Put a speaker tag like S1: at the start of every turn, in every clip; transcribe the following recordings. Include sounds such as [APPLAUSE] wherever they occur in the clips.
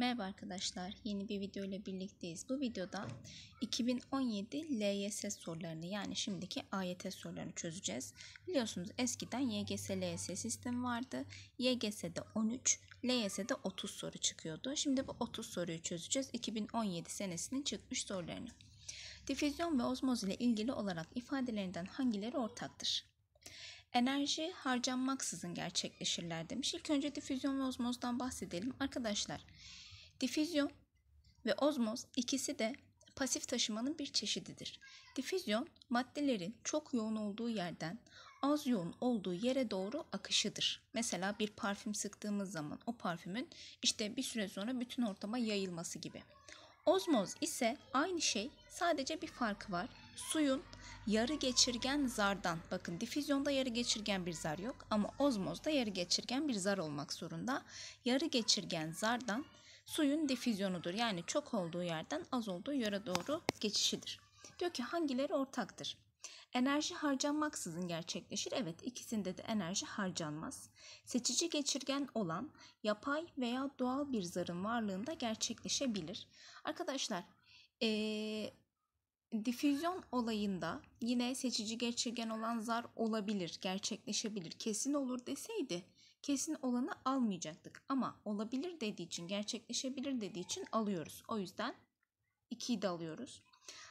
S1: Merhaba arkadaşlar, yeni bir video ile birlikteyiz. Bu videoda 2017 LYS sorularını yani şimdiki AYT sorularını çözeceğiz. Biliyorsunuz eskiden YGS, LYS sistemi vardı. YGS'de 13, LYS'de 30 soru çıkıyordu. Şimdi bu 30 soruyu çözeceğiz. 2017 senesinin çıkmış sorularını. Difüzyon ve ozmoz ile ilgili olarak ifadelerinden hangileri ortaktır? Enerji harcanmaksızın gerçekleşirler demiş. İlk önce difüzyon ve ozmozdan bahsedelim. Arkadaşlar Difüzyon ve ozmoz ikisi de pasif taşımanın bir çeşididir. Difüzyon maddelerin çok yoğun olduğu yerden az yoğun olduğu yere doğru akışıdır. Mesela bir parfüm sıktığımız zaman o parfümün işte bir süre sonra bütün ortama yayılması gibi. Ozmoz ise aynı şey sadece bir farkı var. Suyun yarı geçirgen zardan bakın difüzyonda yarı geçirgen bir zar yok ama ozmozda yarı geçirgen bir zar olmak zorunda. Yarı geçirgen zardan suyun difüzyonudur. Yani çok olduğu yerden az olduğu yöre doğru geçişidir. Diyor ki hangileri ortaktır? Enerji harcanmaksızın gerçekleşir. Evet ikisinde de enerji harcanmaz. Seçici geçirgen olan yapay veya doğal bir zarın varlığında gerçekleşebilir. Arkadaşlar ee, difüzyon olayında yine seçici geçirgen olan zar olabilir, gerçekleşebilir, kesin olur deseydi kesin olanı almayacaktık ama olabilir dediği için, gerçekleşebilir dediği için alıyoruz. O yüzden 2'yi de alıyoruz.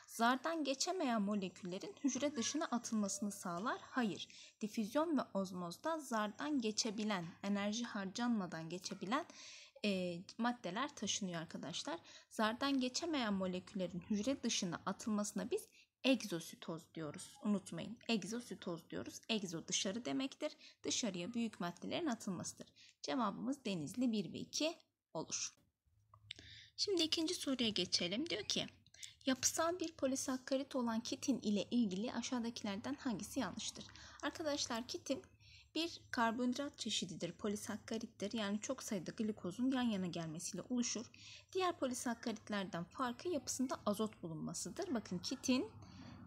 S1: Zardan geçemeyen moleküllerin hücre dışına atılmasını sağlar. Hayır. Difüzyon ve ozmozda zardan geçebilen, enerji harcanmadan geçebilen e, maddeler taşınıyor arkadaşlar. Zardan geçemeyen moleküllerin hücre dışına atılmasına biz egzositoz diyoruz. Unutmayın egzositoz diyoruz. Egzo dışarı demektir. Dışarıya büyük maddelerin atılmasıdır. Cevabımız denizli 1 ve 2 olur. Şimdi ikinci soruya geçelim. Diyor ki yapısal bir polisakkarit olan kitin ile ilgili aşağıdakilerden hangisi yanlıştır? Arkadaşlar kitin bir karbonhidrat çeşididir, polisakkarittir. Yani çok sayıda glikozun yan yana gelmesiyle oluşur. Diğer polisakkaritlerden farkı yapısında azot bulunmasıdır. Bakın kitin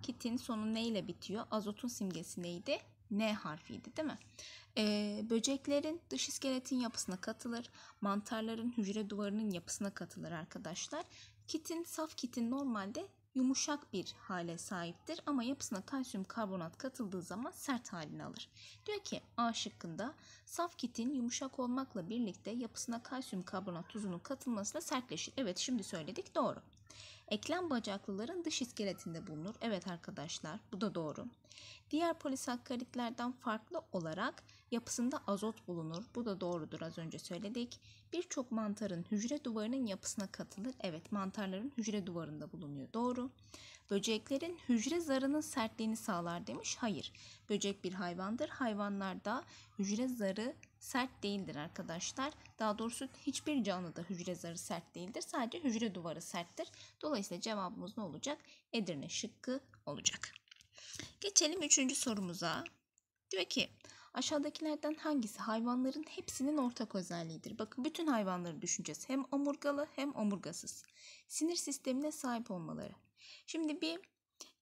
S1: kitin sonu ne ile bitiyor? Azotun simgesi neydi? N harfiydi değil mi? Ee, böceklerin dış iskeletin yapısına katılır. Mantarların hücre duvarının yapısına katılır arkadaşlar. Kitin, saf kitin normalde yumuşak bir hale sahiptir ama yapısına kalsiyum karbonat katıldığı zaman sert halini alır. Diyor ki A şıkkında saf kitin yumuşak olmakla birlikte yapısına kalsiyum karbonat tuzunun katılmasıyla sertleşir. Evet şimdi söyledik doğru. Eklem bacaklıların dış iskeletinde bulunur. Evet arkadaşlar bu da doğru. Diğer polisakkaritlerden farklı olarak Yapısında azot bulunur. Bu da doğrudur az önce söyledik. Birçok mantarın hücre duvarının yapısına katılır. Evet mantarların hücre duvarında bulunuyor. Doğru. Böceklerin hücre zarının sertliğini sağlar demiş. Hayır. Böcek bir hayvandır. Hayvanlarda hücre zarı sert değildir arkadaşlar. Daha doğrusu hiçbir canlıda hücre zarı sert değildir. Sadece hücre duvarı serttir. Dolayısıyla cevabımız ne olacak? Edirne şıkkı olacak. Geçelim üçüncü sorumuza. Diyor ki Aşağıdakilerden hangisi hayvanların hepsinin ortak özelliğidir? Bakın bütün hayvanları düşüneceğiz. Hem omurgalı hem omurgasız. Sinir sistemine sahip olmaları. Şimdi bir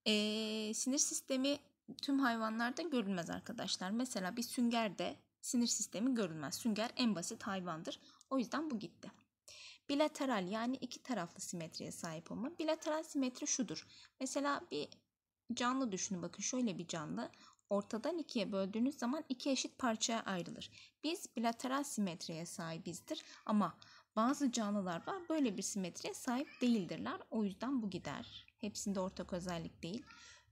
S1: e, sinir sistemi tüm hayvanlarda görülmez arkadaşlar. Mesela bir süngerde sinir sistemi görülmez. Sünger en basit hayvandır. O yüzden bu gitti. Bilateral yani iki taraflı simetriye sahip olma. Bilateral simetri şudur. Mesela bir canlı düşünün bakın şöyle bir canlı ortadan ikiye böldüğünüz zaman iki eşit parçaya ayrılır. Biz bilateral simetriye sahibizdir ama bazı canlılar var böyle bir simetriye sahip değildirler. O yüzden bu gider. Hepsinde ortak özellik değil.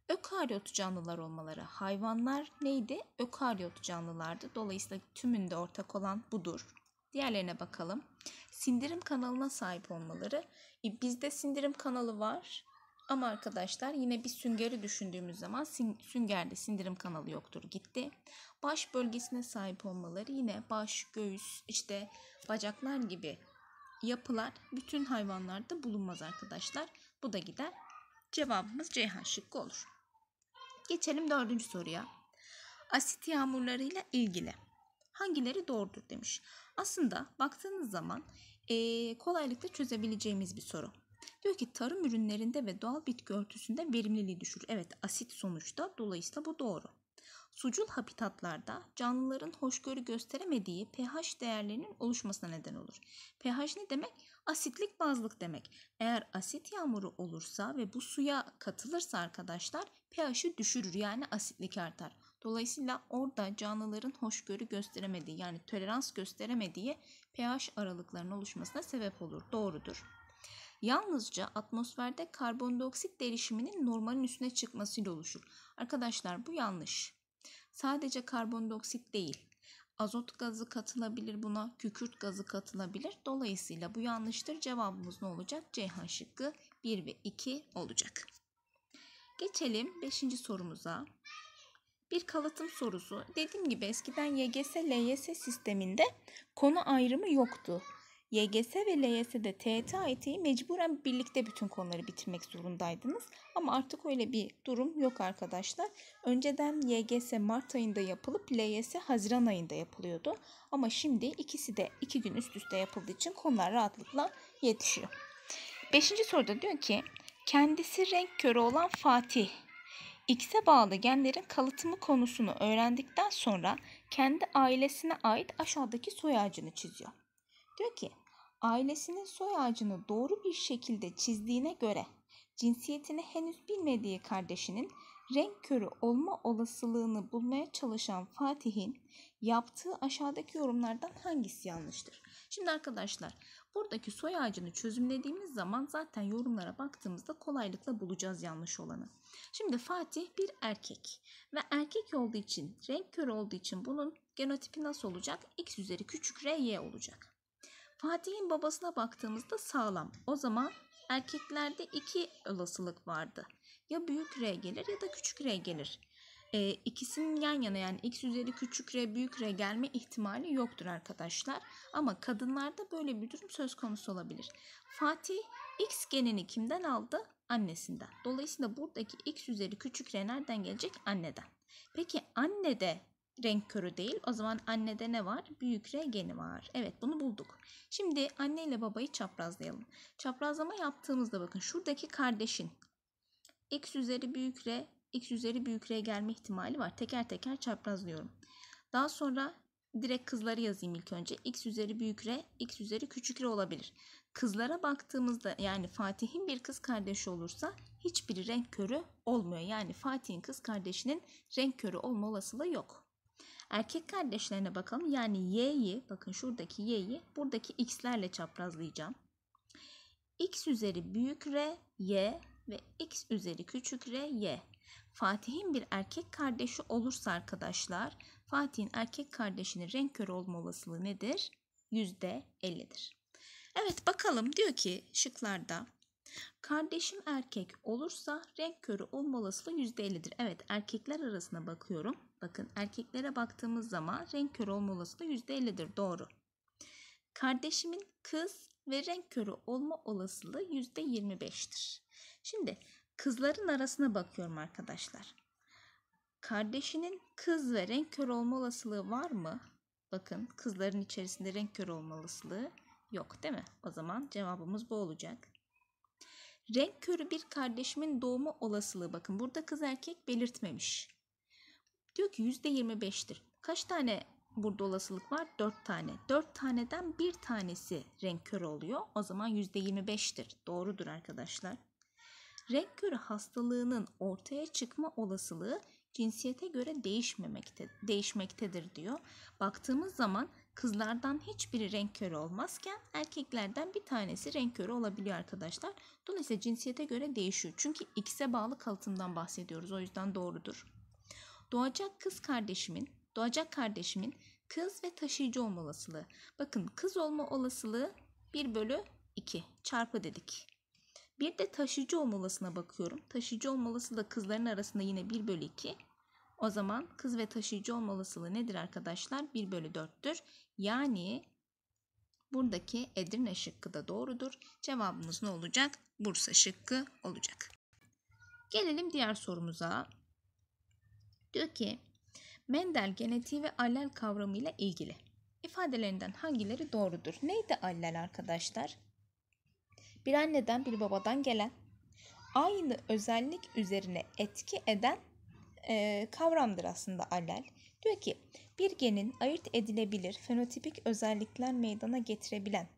S1: Ökaryot canlılar olmaları. Hayvanlar neydi? Ökaryot canlılardı. Dolayısıyla tümünde ortak olan budur. Diğerlerine bakalım. Sindirim kanalına sahip olmaları. E, bizde sindirim kanalı var. Ama arkadaşlar yine bir süngeri düşündüğümüz zaman süngerde sindirim kanalı yoktur gitti. Baş bölgesine sahip olmaları yine baş, göğüs, işte bacaklar gibi yapılar bütün hayvanlarda bulunmaz arkadaşlar. Bu da gider. Cevabımız Ceyhan şıkkı olur. Geçelim dördüncü soruya. Asit yağmurlarıyla ilgili hangileri doğrudur demiş. Aslında baktığınız zaman e, kolaylıkla çözebileceğimiz bir soru. Diyor ki tarım ürünlerinde ve doğal bitki örtüsünde verimliliği düşür. Evet asit sonuçta dolayısıyla bu doğru. Sucul habitatlarda canlıların hoşgörü gösteremediği pH değerlerinin oluşmasına neden olur. pH ne demek? Asitlik bazlık demek. Eğer asit yağmuru olursa ve bu suya katılırsa arkadaşlar pH'i düşürür yani asitlik artar. Dolayısıyla orada canlıların hoşgörü gösteremediği yani tolerans gösteremediği pH aralıklarının oluşmasına sebep olur. Doğrudur. Yalnızca atmosferde karbondioksit derişiminin normalin üstüne çıkmasıyla oluşur. Arkadaşlar bu yanlış. Sadece karbondioksit değil. Azot gazı katılabilir buna, kükürt gazı katılabilir. Dolayısıyla bu yanlıştır. Cevabımız ne olacak? Ceyhan şıkkı 1 ve 2 olacak. Geçelim 5. sorumuza. Bir kalıtım sorusu. Dediğim gibi eskiden YGS, LYS sisteminde konu ayrımı yoktu. YGS ve LYS'de TET, AYT'yi mecburen birlikte bütün konuları bitirmek zorundaydınız. Ama artık öyle bir durum yok arkadaşlar. Önceden YGS Mart ayında yapılıp LYS Haziran ayında yapılıyordu. Ama şimdi ikisi de iki gün üst üste yapıldığı için konular rahatlıkla yetişiyor. Beşinci soruda diyor ki kendisi renk körü olan Fatih X'e bağlı genlerin kalıtımı konusunu öğrendikten sonra kendi ailesine ait aşağıdaki soy ağacını çiziyor. Diyor ki ailesinin soy ağacını doğru bir şekilde çizdiğine göre cinsiyetini henüz bilmediği kardeşinin renk körü olma olasılığını bulmaya çalışan Fatih'in yaptığı aşağıdaki yorumlardan hangisi yanlıştır? Şimdi arkadaşlar buradaki soy ağacını çözümlediğimiz zaman zaten yorumlara baktığımızda kolaylıkla bulacağız yanlış olanı. Şimdi Fatih bir erkek ve erkek olduğu için renk körü olduğu için bunun genotipi nasıl olacak? X üzeri küçük r y olacak. Fatih'in babasına baktığımızda sağlam. O zaman erkeklerde iki olasılık vardı. Ya büyük R gelir ya da küçük R gelir. E, ikisinin yan yana yani x üzeri küçük r büyük r gelme ihtimali yoktur arkadaşlar. Ama kadınlarda böyle bir durum söz konusu olabilir. Fatih x genini kimden aldı? Annesinden. Dolayısıyla buradaki x üzeri küçük r nereden gelecek? Anneden. Peki annede renk körü değil. O zaman annede ne var? Büyük R geni var. Evet bunu bulduk. Şimdi anne ile babayı çaprazlayalım. Çaprazlama yaptığımızda bakın şuradaki kardeşin x üzeri büyük R, x üzeri büyük R gelme ihtimali var. Teker teker çaprazlıyorum. Daha sonra direkt kızları yazayım ilk önce. x üzeri büyük R, x üzeri küçük R olabilir. Kızlara baktığımızda yani Fatih'in bir kız kardeşi olursa hiçbiri renk körü olmuyor. Yani Fatih'in kız kardeşinin renk körü olma olasılığı yok. Erkek kardeşlerine bakalım. Yani y'yi bakın şuradaki y'yi buradaki x'lerle çaprazlayacağım. x üzeri büyük r y ve x üzeri küçük r y. Fatih'in bir erkek kardeşi olursa arkadaşlar Fatih'in erkek kardeşinin renk körü olma olasılığı nedir? %50'dir. Evet bakalım diyor ki şıklarda kardeşim erkek olursa renk körü olma olasılığı %50'dir. Evet erkekler arasına bakıyorum. Bakın erkeklere baktığımız zaman renk körü olma olasılığı %50'dir. Doğru. Kardeşimin kız ve renk körü olma olasılığı %25'tir. Şimdi kızların arasına bakıyorum arkadaşlar. Kardeşinin kız ve renk körü olma olasılığı var mı? Bakın kızların içerisinde renk körü olma olasılığı yok değil mi? O zaman cevabımız bu olacak. Renk körü bir kardeşimin doğma olasılığı bakın burada kız erkek belirtmemiş. Diyor ki %25'tir. Kaç tane burada olasılık var? 4 tane. 4 taneden bir tanesi renk körü oluyor. O zaman %25'tir. Doğrudur arkadaşlar. Renk körü hastalığının ortaya çıkma olasılığı cinsiyete göre değişmemekte, değişmektedir diyor. Baktığımız zaman kızlardan hiçbiri renk körü olmazken erkeklerden bir tanesi renk körü olabiliyor arkadaşlar. Dolayısıyla cinsiyete göre değişiyor. Çünkü X'e bağlı kalıtımdan bahsediyoruz. O yüzden doğrudur. Doğacak kız kardeşimin, doğacak kardeşimin kız ve taşıyıcı olma olasılığı. Bakın kız olma olasılığı 1 bölü 2 çarpı dedik. Bir de taşıyıcı olma olasılığına bakıyorum. Taşıyıcı olma olasılığı da kızların arasında yine 1 bölü 2. O zaman kız ve taşıyıcı olma olasılığı nedir arkadaşlar? 1 bölü 4'tür. Yani buradaki Edirne şıkkı da doğrudur. Cevabımız ne olacak? Bursa şıkkı olacak. Gelelim diğer sorumuza. Diyor ki Mendel genetiği ve allel kavramıyla ilgili. İfadelerinden hangileri doğrudur? Neydi allel arkadaşlar? Bir anneden bir babadan gelen aynı özellik üzerine etki eden e, kavramdır aslında allel. Diyor ki bir genin ayırt edilebilir fenotipik özellikler meydana getirebilen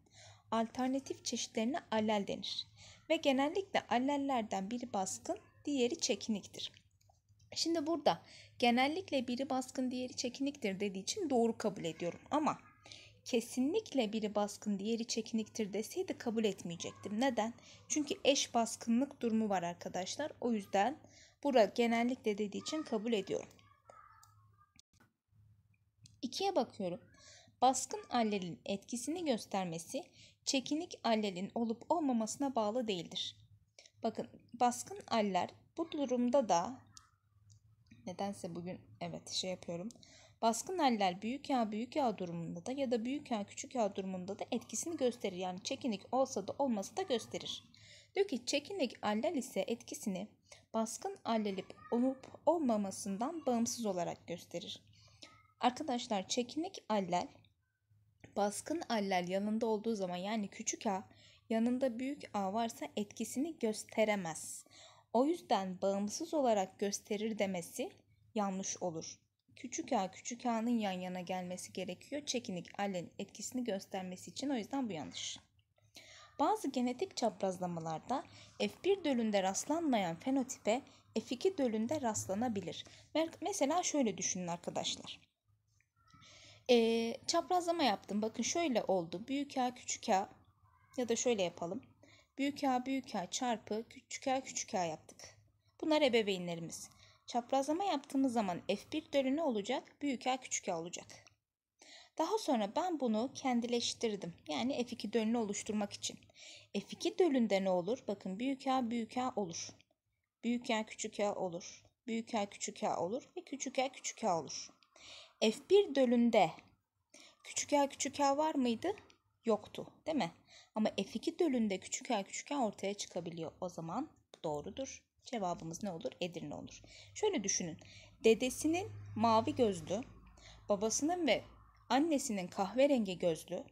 S1: alternatif çeşitlerine allel denir. Ve genellikle allellerden biri baskın, diğeri çekiniktir. Şimdi burada genellikle biri baskın diğeri çekiniktir dediği için doğru kabul ediyorum ama kesinlikle biri baskın diğeri çekiniktir deseydi kabul etmeyecektim. Neden? Çünkü eş baskınlık durumu var arkadaşlar. O yüzden burada genellikle dediği için kabul ediyorum. İkiye bakıyorum. Baskın allelin etkisini göstermesi çekinik allelin olup olmamasına bağlı değildir. Bakın baskın aller bu durumda da Nedense bugün evet şey yapıyorum. Baskın haller büyük yağ büyük yağ durumunda da ya da büyük yağ küçük yağ durumunda da etkisini gösterir. Yani çekinik olsa da olmasa da gösterir. Diyor ki çekinik allel ise etkisini baskın allelip olup olmamasından bağımsız olarak gösterir. Arkadaşlar çekinik allel baskın allel yanında olduğu zaman yani küçük a yanında büyük a varsa etkisini gösteremez. O yüzden bağımsız olarak gösterir demesi yanlış olur. Küçük A küçük A'nın yan yana gelmesi gerekiyor. Çekinik A'nın etkisini göstermesi için o yüzden bu yanlış. Bazı genetik çaprazlamalarda F1 dölünde rastlanmayan fenotipe F2 dölünde rastlanabilir. Mesela şöyle düşünün arkadaşlar. Ee, çaprazlama yaptım. Bakın şöyle oldu. Büyük A küçük A ya da şöyle yapalım büyük A büyük A çarpı küçük A küçük A yaptık. Bunlar ebeveynlerimiz. Çaprazlama yaptığımız zaman F1 bölü ne olacak? Büyük A küçük A olacak. Daha sonra ben bunu kendileştirdim. Yani F2 dölünü oluşturmak için. F2 dölünde ne olur? Bakın büyük A büyük A olur. Büyük A küçük A olur. Büyük A küçük A olur. Ve küçük A küçük A olur. F1 dölünde küçük A küçük A var mıydı? Yoktu değil mi? Ama F2 bölünde küçük A ortaya çıkabiliyor. O zaman doğrudur. Cevabımız ne olur? Edirne olur. Şöyle düşünün. Dedesinin mavi gözlü, babasının ve annesinin kahverengi gözlü,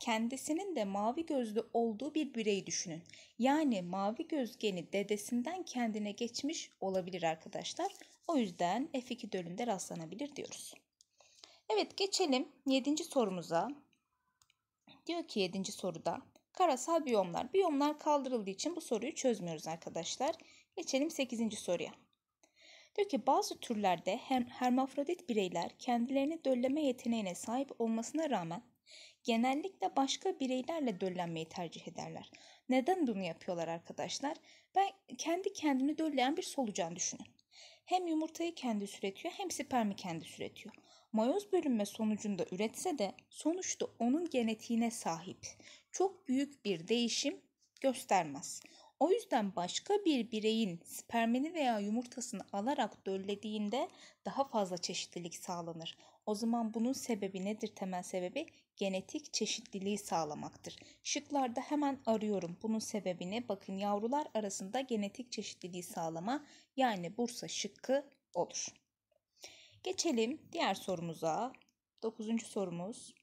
S1: kendisinin de mavi gözlü olduğu bir bireyi düşünün. Yani mavi göz geni dedesinden kendine geçmiş olabilir arkadaşlar. O yüzden F2 dölünde rastlanabilir diyoruz. Evet geçelim 7. sorumuza. Diyor ki 7. soruda Karasal biyomlar. Biyomlar kaldırıldığı için bu soruyu çözmüyoruz arkadaşlar. Geçelim 8. soruya. Diyor ki bazı türlerde hem hermafrodit bireyler kendilerini dölleme yeteneğine sahip olmasına rağmen genellikle başka bireylerle döllenmeyi tercih ederler. Neden bunu yapıyorlar arkadaşlar? Ben kendi kendini dölleyen bir solucan düşünün. Hem yumurtayı kendi üretiyor hem spermi kendi üretiyor. Mayoz bölünme sonucunda üretse de sonuçta onun genetiğine sahip çok büyük bir değişim göstermez. O yüzden başka bir bireyin spermini veya yumurtasını alarak döllediğinde daha fazla çeşitlilik sağlanır. O zaman bunun sebebi nedir? Temel sebebi genetik çeşitliliği sağlamaktır. Şıklarda hemen arıyorum bunun sebebini. Bakın yavrular arasında genetik çeşitliliği sağlama yani Bursa şıkkı olur. Geçelim diğer sorumuza. Dokuzuncu sorumuz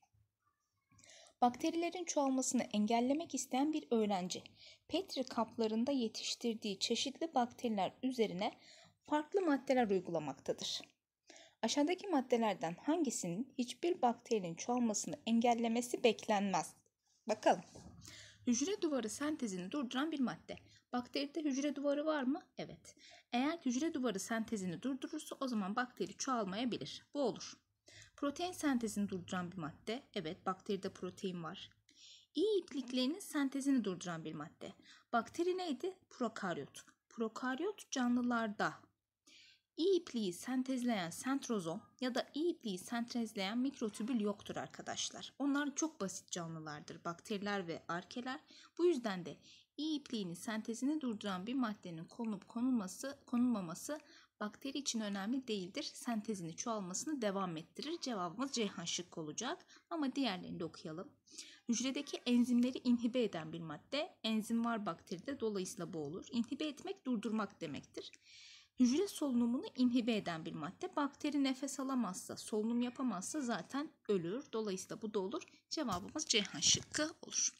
S1: bakterilerin çoğalmasını engellemek isteyen bir öğrenci, Petri kaplarında yetiştirdiği çeşitli bakteriler üzerine farklı maddeler uygulamaktadır. Aşağıdaki maddelerden hangisinin hiçbir bakterinin çoğalmasını engellemesi beklenmez? Bakalım. Hücre duvarı sentezini durduran bir madde. Bakteride hücre duvarı var mı? Evet. Eğer hücre duvarı sentezini durdurursa o zaman bakteri çoğalmayabilir. Bu olur. Protein sentezini durduran bir madde. Evet bakteride protein var. İyi ipliklerinin sentezini durduran bir madde. Bakteri neydi? Prokaryot. Prokaryot canlılarda iyi ipliği sentezleyen sentrozom ya da iyi ipliği sentezleyen mikrotübül yoktur arkadaşlar. Onlar çok basit canlılardır. Bakteriler ve arkeler. Bu yüzden de iyi ipliğinin sentezini durduran bir maddenin konulup konulması, konulmaması bakteri için önemli değildir. Sentezini çoğalmasını devam ettirir. Cevabımız Ceyhan şık olacak. Ama diğerlerini de okuyalım. Hücredeki enzimleri inhibe eden bir madde. Enzim var bakteride dolayısıyla bu olur. İnhibe etmek durdurmak demektir. Hücre solunumunu inhibe eden bir madde. Bakteri nefes alamazsa, solunum yapamazsa zaten ölür. Dolayısıyla bu da olur. Cevabımız Ceyhan şıkkı olur.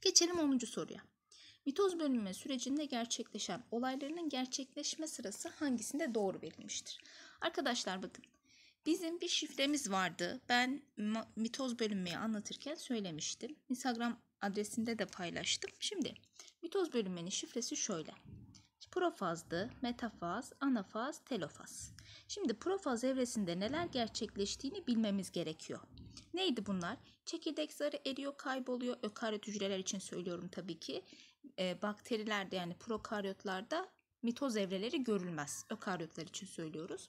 S1: Geçelim 10. soruya. Mitoz bölünme sürecinde gerçekleşen olaylarının gerçekleşme sırası hangisinde doğru verilmiştir? Arkadaşlar bakın Bizim bir şifremiz vardı. Ben mitoz bölünmeyi anlatırken söylemiştim. Instagram adresinde de paylaştım. Şimdi mitoz bölünmenin şifresi şöyle. Profazdı, metafaz, anafaz, telofaz. Şimdi profaz evresinde neler gerçekleştiğini bilmemiz gerekiyor. Neydi bunlar? Çekirdek zarı eriyor, kayboluyor. Ökaryot hücreler için söylüyorum tabii ki e, bakterilerde yani prokaryotlarda mitoz evreleri görülmez. Ökaryotlar için söylüyoruz.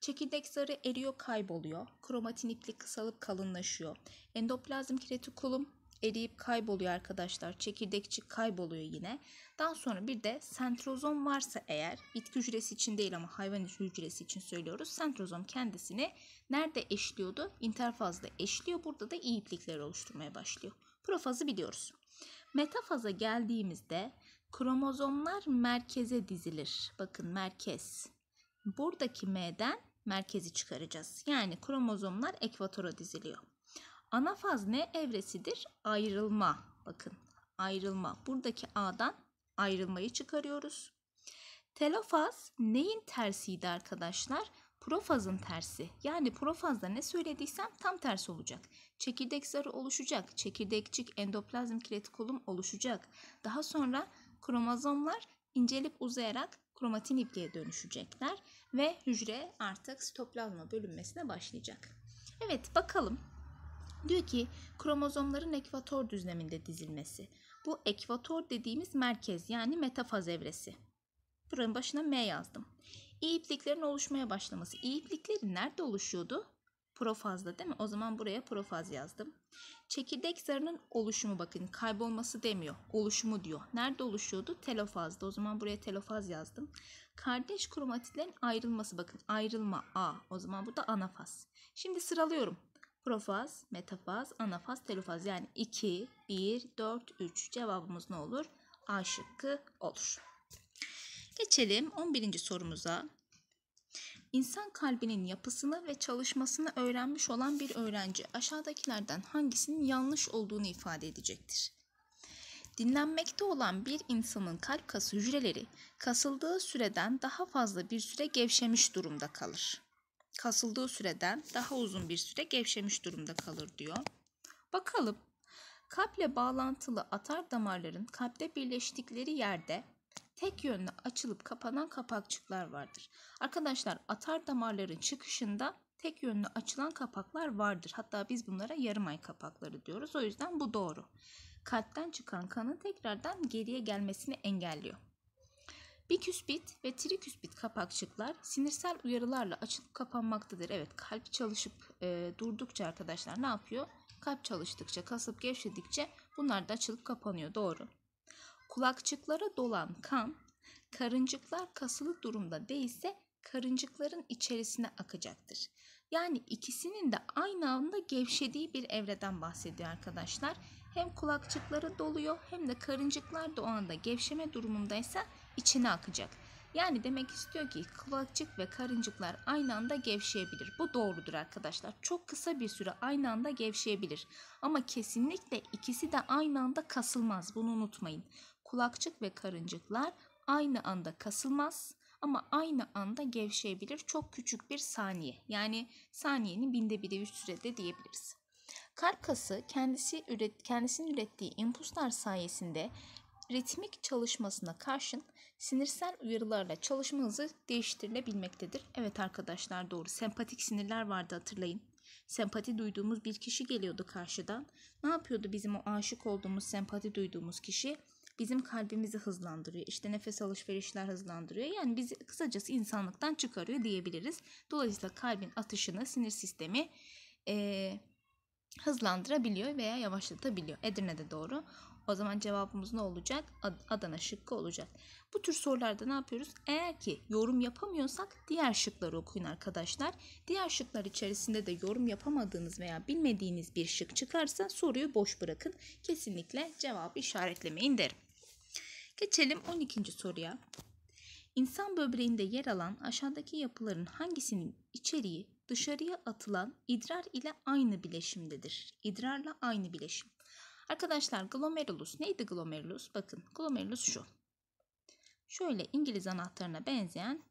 S1: Çekirdek zarı eriyor kayboluyor. Kromatin ipliği kısalıp kalınlaşıyor. Endoplazm kiretikulum eriyip kayboluyor arkadaşlar. Çekirdekçi kayboluyor yine. Daha sonra bir de sentrozom varsa eğer bitki hücresi için değil ama hayvan hücresi için söylüyoruz. Sentrozom kendisini nerede eşliyordu? İnterfazda eşliyor. Burada da iyi iplikleri oluşturmaya başlıyor. Profazı biliyoruz. Metafaza geldiğimizde kromozomlar merkeze dizilir. Bakın merkez. Buradaki M'den merkezi çıkaracağız. Yani kromozomlar ekvatora diziliyor. Ana faz ne evresidir? Ayrılma. Bakın ayrılma. Buradaki A'dan ayrılmayı çıkarıyoruz. Telofaz neyin tersiydi arkadaşlar? Profazın tersi yani profazda ne söylediysem tam tersi olacak. Çekirdek zarı oluşacak, çekirdekçik endoplazm kiletikolum oluşacak. Daha sonra kromozomlar incelip uzayarak kromatin ipliğe dönüşecekler ve hücre artık sitoplazma bölünmesine başlayacak. Evet bakalım. Diyor ki kromozomların ekvator düzleminde dizilmesi. Bu ekvator dediğimiz merkez yani metafaz evresi. Buranın başına M yazdım. İyi ipliklerin oluşmaya başlaması. İyi iplikleri nerede oluşuyordu? Profazda değil mi? O zaman buraya profaz yazdım. Çekirdek zarının oluşumu bakın kaybolması demiyor. Oluşumu diyor. Nerede oluşuyordu? Telofazda. O zaman buraya telofaz yazdım. Kardeş kromatitlerin ayrılması bakın. Ayrılma A. O zaman bu da anafaz. Şimdi sıralıyorum. Profaz, metafaz, anafaz, telofaz yani 2, 1, 4, 3 cevabımız ne olur? A şıkkı olur. Geçelim 11. sorumuza. İnsan kalbinin yapısını ve çalışmasını öğrenmiş olan bir öğrenci aşağıdakilerden hangisinin yanlış olduğunu ifade edecektir. Dinlenmekte olan bir insanın kalp kası hücreleri kasıldığı süreden daha fazla bir süre gevşemiş durumda kalır. Kasıldığı süreden daha uzun bir süre gevşemiş durumda kalır diyor. Bakalım kalple bağlantılı atar damarların kalpte birleştikleri yerde tek yönlü açılıp kapanan kapakçıklar vardır. Arkadaşlar atar damarların çıkışında tek yönlü açılan kapaklar vardır. Hatta biz bunlara yarım ay kapakları diyoruz. O yüzden bu doğru. Kalpten çıkan kanın tekrardan geriye gelmesini engelliyor. Biküspit ve triküspit kapakçıklar sinirsel uyarılarla açılıp kapanmaktadır. Evet kalp çalışıp e, durdukça arkadaşlar ne yapıyor? Kalp çalıştıkça, kasıp gevşedikçe bunlar da açılıp kapanıyor. Doğru. Kulakçıklara dolan kan karıncıklar kasılı durumda değilse karıncıkların içerisine akacaktır. Yani ikisinin de aynı anda gevşediği bir evreden bahsediyor arkadaşlar. Hem kulakçıkları doluyor hem de karıncıklar da o anda gevşeme durumundaysa içine akacak. Yani demek istiyor ki kulakçık ve karıncıklar aynı anda gevşeyebilir. Bu doğrudur arkadaşlar. Çok kısa bir süre aynı anda gevşeyebilir. Ama kesinlikle ikisi de aynı anda kasılmaz. Bunu unutmayın kulakçık ve karıncıklar aynı anda kasılmaz ama aynı anda gevşeyebilir çok küçük bir saniye. Yani saniyenin binde biri üç sürede diyebiliriz. Kalp kası kendisi üret, kendisinin ürettiği impulslar sayesinde ritmik çalışmasına karşın sinirsel uyarılarla çalışma hızı değiştirilebilmektedir. Evet arkadaşlar doğru. Sempatik sinirler vardı hatırlayın. Sempati duyduğumuz bir kişi geliyordu karşıdan. Ne yapıyordu bizim o aşık olduğumuz, sempati duyduğumuz kişi? bizim kalbimizi hızlandırıyor. İşte nefes alışverişler hızlandırıyor. Yani bizi kısacası insanlıktan çıkarıyor diyebiliriz. Dolayısıyla kalbin atışını sinir sistemi e, hızlandırabiliyor veya yavaşlatabiliyor. Edirne'de doğru. O zaman cevabımız ne olacak? Adana şıkkı olacak. Bu tür sorularda ne yapıyoruz? Eğer ki yorum yapamıyorsak diğer şıkları okuyun arkadaşlar. Diğer şıklar içerisinde de yorum yapamadığınız veya bilmediğiniz bir şık çıkarsa soruyu boş bırakın. Kesinlikle cevabı işaretlemeyin derim. Geçelim 12. soruya. İnsan böbreğinde yer alan aşağıdaki yapıların hangisinin içeriği dışarıya atılan idrar ile aynı bileşimdedir? İdrarla aynı bileşim. Arkadaşlar glomerulus neydi glomerulus? Bakın glomerulus şu. Şöyle İngiliz anahtarına benzeyen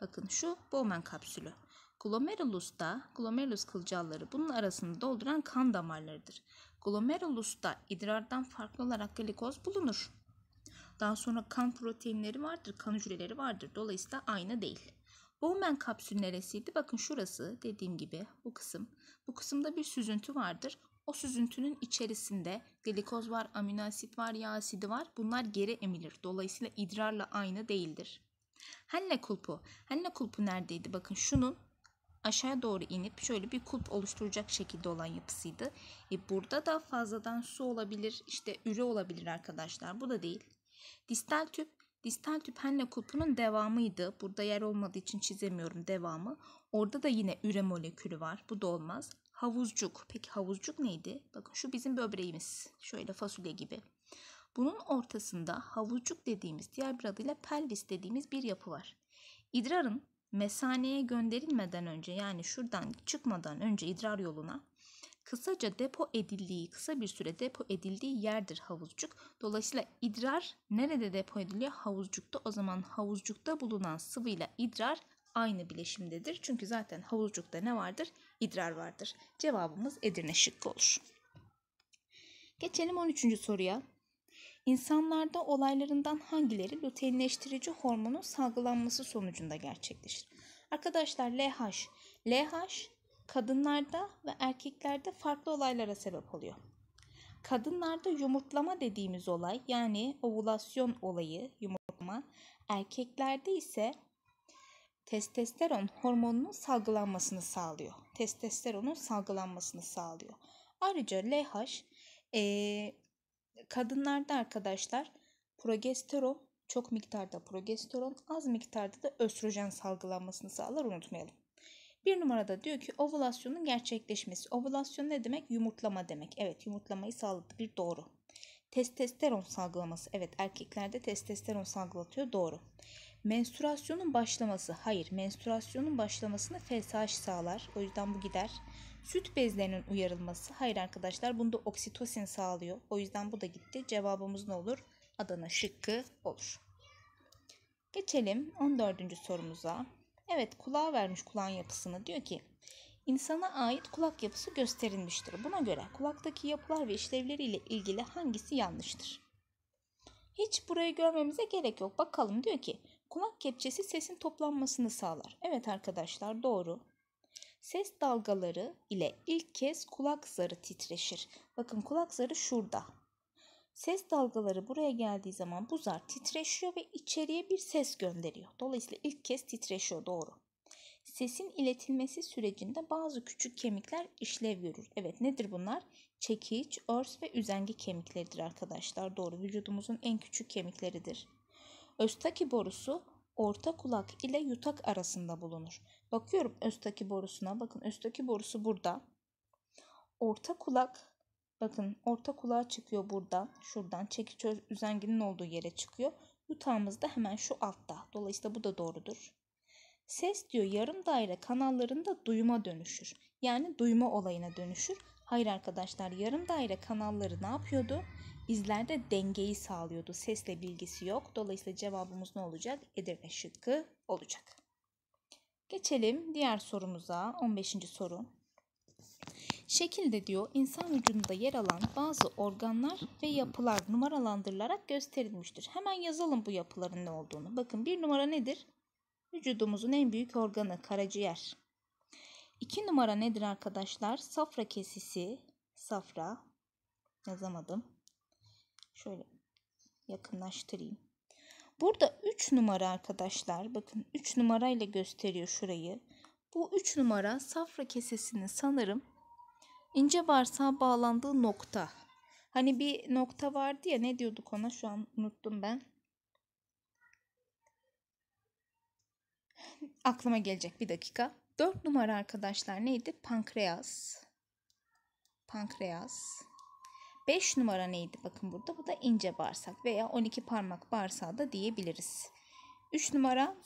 S1: bakın şu Bowman kapsülü. Glomerulus da glomerulus kılcalları bunun arasını dolduran kan damarlarıdır. Glomerulusta idrardan farklı olarak glikoz bulunur. Daha sonra kan proteinleri vardır, kan hücreleri vardır. Dolayısıyla aynı değil. Bowman kapsülü neresiydi? Bakın şurası dediğim gibi bu kısım. Bu kısımda bir süzüntü vardır. O süzüntünün içerisinde glikoz var, amino asit var, yağ asidi var. Bunlar geri emilir. Dolayısıyla idrarla aynı değildir. Henne kulpu. Henne kulpu neredeydi? Bakın şunun aşağı doğru inip şöyle bir kulp oluşturacak şekilde olan yapısıydı. E burada da fazladan su olabilir, işte üre olabilir arkadaşlar. Bu da değil. Distal tüp, distal tüp henle kulpunun devamıydı. Burada yer olmadığı için çizemiyorum devamı. Orada da yine üre molekülü var. Bu da olmaz. Havuzcuk. Peki havuzcuk neydi? Bakın şu bizim böbreğimiz. Şöyle fasulye gibi. Bunun ortasında havuzcuk dediğimiz diğer bir adıyla pelvis dediğimiz bir yapı var. İdrarın mesaneye gönderilmeden önce yani şuradan çıkmadan önce idrar yoluna kısaca depo edildiği, kısa bir süre depo edildiği yerdir havuzcuk. Dolayısıyla idrar nerede depo ediliyor? Havuzcukta. O zaman havuzcukta bulunan sıvıyla idrar aynı bileşimdedir. Çünkü zaten havuzcukta ne vardır? İdrar vardır. Cevabımız Edirne şıkkı olur. Geçelim 13. soruya. İnsanlarda olaylarından hangileri luteinleştirici hormonun salgılanması sonucunda gerçekleşir? Arkadaşlar LH, LH kadınlarda ve erkeklerde farklı olaylara sebep oluyor. Kadınlarda yumurtlama dediğimiz olay yani ovulasyon olayı yumurtlama, erkeklerde ise testosteron hormonunun salgılanmasını sağlıyor. Testosteronun salgılanmasını sağlıyor. Ayrıca LH e, kadınlarda arkadaşlar progesteron çok miktarda progesteron az miktarda da östrojen salgılanmasını sağlar unutmayalım. Bir numarada diyor ki ovulasyonun gerçekleşmesi. ovulasyon ne demek? Yumurtlama demek. Evet yumurtlamayı sağladı bir doğru. Testosteron salgılaması. Evet erkeklerde testosteron salgılatıyor doğru. Menstruasyonun başlaması. Hayır menstruasyonun başlamasını FSH sağlar. O yüzden bu gider. Süt bezlerinin uyarılması. Hayır arkadaşlar bunda oksitosin sağlıyor. O yüzden bu da gitti. Cevabımız ne olur? Adana şıkkı olur. Geçelim 14. sorumuza. Evet kulağa vermiş kulağın yapısını. Diyor ki insana ait kulak yapısı gösterilmiştir. Buna göre kulaktaki yapılar ve işlevleriyle ilgili hangisi yanlıştır? Hiç burayı görmemize gerek yok. Bakalım diyor ki kulak kepçesi sesin toplanmasını sağlar. Evet arkadaşlar doğru. Ses dalgaları ile ilk kez kulak zarı titreşir. Bakın kulak zarı şurada. Ses dalgaları buraya geldiği zaman bu zar titreşiyor ve içeriye bir ses gönderiyor. Dolayısıyla ilk kez titreşiyor doğru. Sesin iletilmesi sürecinde bazı küçük kemikler işlev görür. Evet nedir bunlar? Çekiç, örs ve üzengi kemikleridir arkadaşlar. Doğru vücudumuzun en küçük kemikleridir. Östaki borusu orta kulak ile yutak arasında bulunur. Bakıyorum üstteki borusuna. Bakın üstteki borusu burada. Orta kulak bakın orta kulağa çıkıyor burada. Şuradan çekiç üzenginin olduğu yere çıkıyor. Yutağımız da hemen şu altta. Dolayısıyla bu da doğrudur. Ses diyor yarım daire kanallarında duyuma dönüşür. Yani duyma olayına dönüşür. Hayır arkadaşlar yarım daire kanalları ne yapıyordu? izlerde dengeyi sağlıyordu. Sesle bilgisi yok. Dolayısıyla cevabımız ne olacak? Edirne şıkkı olacak. Geçelim diğer sorumuza. 15. soru. Şekilde diyor insan vücudunda yer alan bazı organlar ve yapılar numaralandırılarak gösterilmiştir. Hemen yazalım bu yapıların ne olduğunu. Bakın bir numara nedir? Vücudumuzun en büyük organı karaciğer. İki numara nedir arkadaşlar? Safra kesisi, safra yazamadım. Şöyle yakınlaştırayım. Burada 3 numara arkadaşlar bakın 3 numarayla gösteriyor şurayı. Bu 3 numara safra kesesinin sanırım ince bağırsağa bağlandığı nokta. Hani bir nokta vardı ya ne diyorduk ona şu an unuttum ben. [LAUGHS] Aklıma gelecek bir dakika. 4 numara arkadaşlar neydi? Pankreas. Pankreas. 5 numara neydi? Bakın burada bu da ince bağırsak veya 12 parmak bağırsağı da diyebiliriz. 3 numara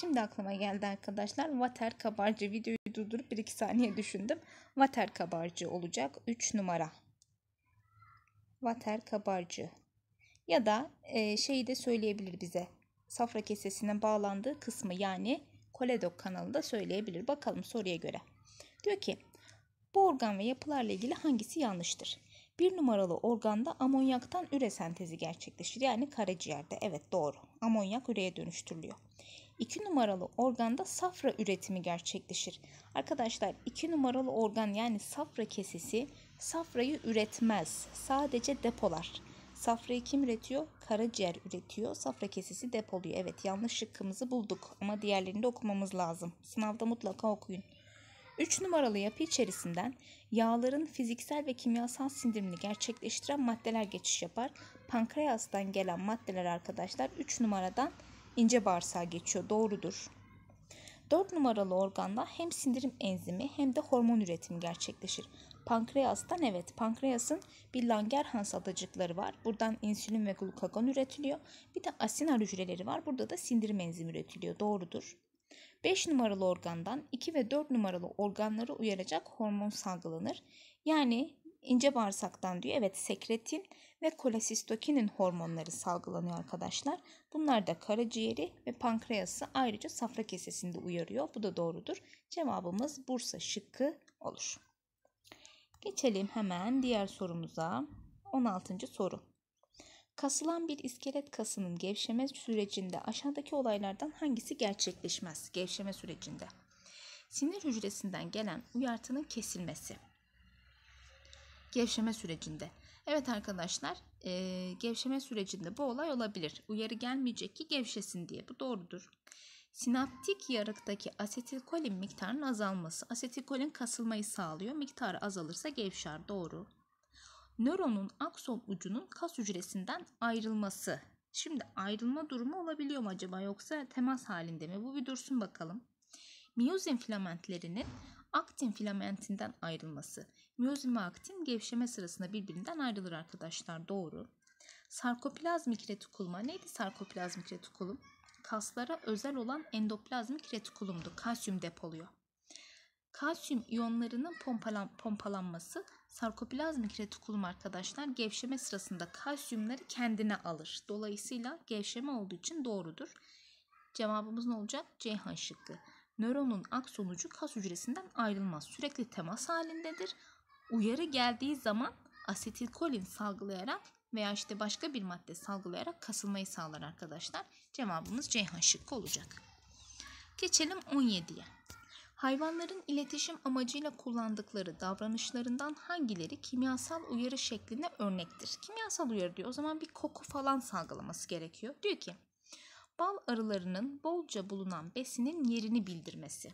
S1: Şimdi aklıma geldi arkadaşlar. Water kabarcı videoyu durdurup 1-2 saniye düşündüm. Water kabarcı olacak 3 numara. Water kabarcı. Ya da e, şeyi de söyleyebilir bize. Safra kesesine bağlandığı kısmı yani koledok kanalı da söyleyebilir. Bakalım soruya göre. Diyor ki bu organ ve yapılarla ilgili hangisi yanlıştır? Bir numaralı organda amonyaktan üre sentezi gerçekleşir. Yani karaciğerde. Evet doğru. Amonyak üreye dönüştürülüyor. İki numaralı organda safra üretimi gerçekleşir. Arkadaşlar iki numaralı organ yani safra kesisi safrayı üretmez. Sadece depolar. Safrayı kim üretiyor? Karaciğer üretiyor. Safra kesisi depoluyor. Evet yanlış şıkkımızı bulduk ama diğerlerini de okumamız lazım. Sınavda mutlaka okuyun. 3 numaralı yapı içerisinden yağların fiziksel ve kimyasal sindirimini gerçekleştiren maddeler geçiş yapar. Pankreastan gelen maddeler arkadaşlar 3 numaradan ince bağırsağa geçiyor. Doğrudur. 4 numaralı organda hem sindirim enzimi hem de hormon üretimi gerçekleşir. Pankreastan evet pankreasın bir Langerhans adacıkları var. Buradan insülin ve glukagon üretiliyor. Bir de asinar hücreleri var. Burada da sindirim enzimi üretiliyor. Doğrudur. 5 numaralı organdan 2 ve 4 numaralı organlara uyaracak hormon salgılanır. Yani ince bağırsaktan diyor evet sekretin ve kolesistokinin hormonları salgılanıyor arkadaşlar. Bunlar da karaciğeri ve pankreası ayrıca safra kesesinde uyarıyor. Bu da doğrudur. Cevabımız Bursa şıkkı olur. Geçelim hemen diğer sorumuza. 16. soru. Kasılan bir iskelet kasının gevşeme sürecinde aşağıdaki olaylardan hangisi gerçekleşmez gevşeme sürecinde? Sinir hücresinden gelen uyartının kesilmesi. Gevşeme sürecinde. Evet arkadaşlar e, gevşeme sürecinde bu olay olabilir. Uyarı gelmeyecek ki gevşesin diye. Bu doğrudur. Sinaptik yarıktaki asetilkolin miktarının azalması. Asetilkolin kasılmayı sağlıyor. Miktarı azalırsa gevşer. Doğru nöronun akson ucunun kas hücresinden ayrılması. Şimdi ayrılma durumu olabiliyor mu acaba yoksa temas halinde mi? Bu bir dursun bakalım. Miyozin filamentlerinin aktin filamentinden ayrılması. Miyozin ve aktin gevşeme sırasında birbirinden ayrılır arkadaşlar doğru. Sarkoplazmik retikulma neydi sarkoplazmik retikulum? Kaslara özel olan endoplazmik retikulumdu. Kalsiyum depoluyor. Kalsiyum iyonlarının pompalan, pompalanması sarkoplazmik retikulum arkadaşlar gevşeme sırasında kalsiyumları kendine alır. Dolayısıyla gevşeme olduğu için doğrudur. Cevabımız ne olacak? Ceyhan şıkkı. Nöronun akson kas hücresinden ayrılmaz. Sürekli temas halindedir. Uyarı geldiği zaman asetilkolin salgılayarak veya işte başka bir madde salgılayarak kasılmayı sağlar arkadaşlar. Cevabımız Ceyhan şıkkı olacak. Geçelim 17'ye. Hayvanların iletişim amacıyla kullandıkları davranışlarından hangileri kimyasal uyarı şeklinde örnektir? Kimyasal uyarı diyor. O zaman bir koku falan salgılaması gerekiyor. Diyor ki bal arılarının bolca bulunan besinin yerini bildirmesi.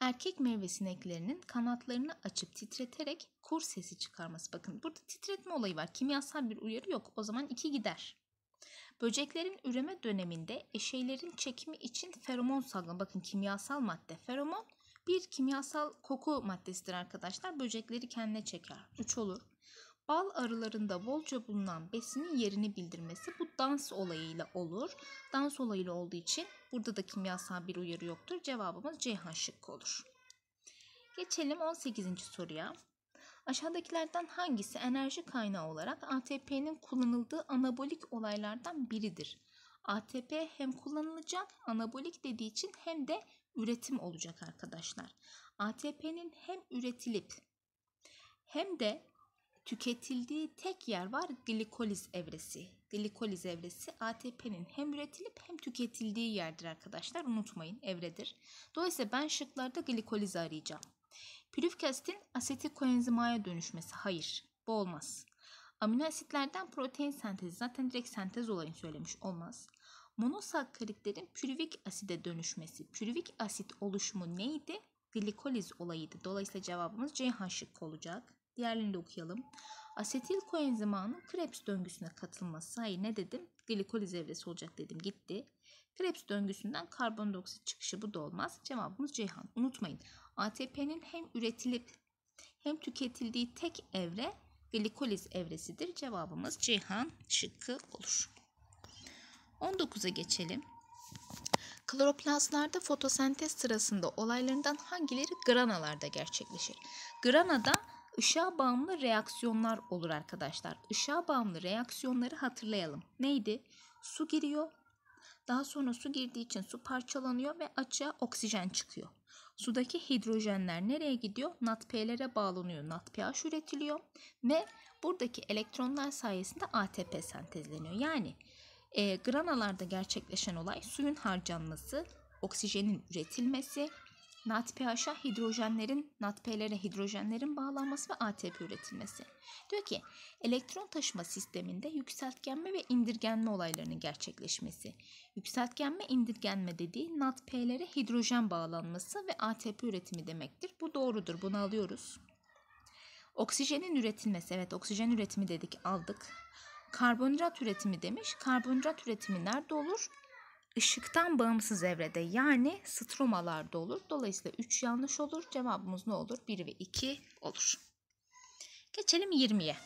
S1: Erkek meyve sineklerinin kanatlarını açıp titreterek kur sesi çıkarması. Bakın burada titretme olayı var. Kimyasal bir uyarı yok. O zaman iki gider. Böceklerin üreme döneminde eşeylerin çekimi için feromon salgın. Bakın kimyasal madde feromon bir kimyasal koku maddesidir arkadaşlar. Böcekleri kendine çeker. 3 olur. Bal arılarında bolca bulunan besinin yerini bildirmesi bu dans olayıyla olur. Dans olayıyla olduğu için burada da kimyasal bir uyarı yoktur. Cevabımız C şıkkı olur. Geçelim 18. soruya. Aşağıdakilerden hangisi enerji kaynağı olarak ATP'nin kullanıldığı anabolik olaylardan biridir? ATP hem kullanılacak anabolik dediği için hem de üretim olacak arkadaşlar. ATP'nin hem üretilip hem de tüketildiği tek yer var glikoliz evresi. Glikoliz evresi ATP'nin hem üretilip hem tüketildiği yerdir arkadaşlar. Unutmayın evredir. Dolayısıyla ben şıklarda glikolizi arayacağım. Pürüfkastin asetil koenzimaya dönüşmesi. Hayır. Bu olmaz. Amino asitlerden protein sentezi zaten direkt sentez olayını söylemiş olmaz. Monosakkaritlerin pürivik aside dönüşmesi. Pürivik asit oluşumu neydi? Glikoliz olayıydı. Dolayısıyla cevabımız Ceyhan şıkkı olacak. Diğerlerini de okuyalım. Asetil koenzimanın Krebs döngüsüne katılması. Hayır ne dedim? Glikoliz evresi olacak dedim. Gitti. Krebs döngüsünden karbondioksit çıkışı bu da olmaz. Cevabımız Ceyhan. Unutmayın ATP'nin hem üretilip hem tüketildiği tek evre glikoliz evresidir. Cevabımız Ceyhan şıkkı olur. 19'a geçelim. Kloroplastlarda fotosentez sırasında olaylarından hangileri granalarda gerçekleşir? Granada ışığa bağımlı reaksiyonlar olur arkadaşlar. Işığa bağımlı reaksiyonları hatırlayalım. Neydi? Su giriyor, daha sonra su girdiği için su parçalanıyor ve açığa oksijen çıkıyor. Sudaki hidrojenler nereye gidiyor? NADP'lere bağlanıyor. NADPH üretiliyor ve buradaki elektronlar sayesinde ATP sentezleniyor. Yani e, granalarda gerçekleşen olay suyun harcanması, oksijenin üretilmesi, NADPH'a hidrojenlerin, NADP'lere hidrojenlerin bağlanması ve ATP üretilmesi. Diyor ki elektron taşıma sisteminde yükseltgenme ve indirgenme olaylarının gerçekleşmesi. Yükseltgenme indirgenme dediği NADP'lere hidrojen bağlanması ve ATP üretimi demektir. Bu doğrudur bunu alıyoruz. Oksijenin üretilmesi evet oksijen üretimi dedik aldık. Karbonhidrat üretimi demiş. Karbonhidrat üretimi nerede olur? ışıktan bağımsız evrede yani stromalarda olur. Dolayısıyla 3 yanlış olur. Cevabımız ne olur? 1 ve 2 olur. Geçelim 20'ye.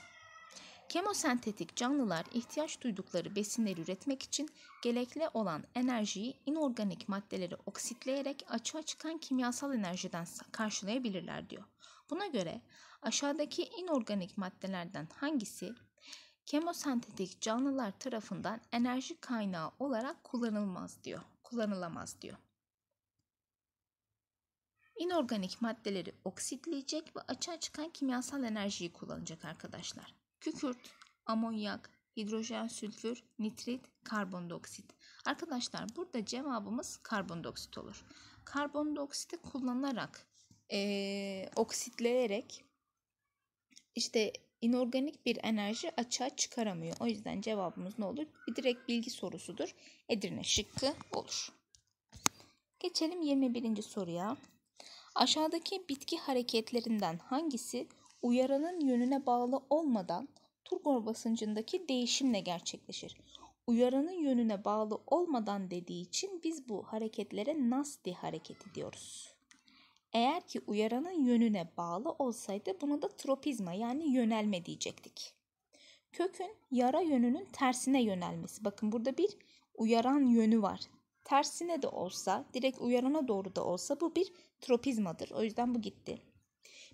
S1: Kemosentetik canlılar ihtiyaç duydukları besinleri üretmek için gerekli olan enerjiyi inorganik maddeleri oksitleyerek açığa çıkan kimyasal enerjiden karşılayabilirler diyor. Buna göre aşağıdaki inorganik maddelerden hangisi kemosentetik canlılar tarafından enerji kaynağı olarak kullanılmaz diyor. Kullanılamaz diyor. İnorganik maddeleri oksitleyecek ve açığa çıkan kimyasal enerjiyi kullanacak arkadaşlar. Kükürt, amonyak, hidrojen sülfür, nitrit, karbondioksit. Arkadaşlar burada cevabımız karbondioksit olur. Karbondioksiti kullanarak, e, oksitleyerek işte inorganik bir enerji açığa çıkaramıyor. O yüzden cevabımız ne olur? Bir direkt bilgi sorusudur. Edirne şıkkı olur. Geçelim 21. soruya. Aşağıdaki bitki hareketlerinden hangisi uyaranın yönüne bağlı olmadan turgor basıncındaki değişimle gerçekleşir? Uyaranın yönüne bağlı olmadan dediği için biz bu hareketlere nasti hareketi diyoruz. Eğer ki uyaranın yönüne bağlı olsaydı buna da tropizma yani yönelme diyecektik. Kökün yara yönünün tersine yönelmesi. Bakın burada bir uyaran yönü var. Tersine de olsa, direkt uyarana doğru da olsa bu bir tropizmadır. O yüzden bu gitti.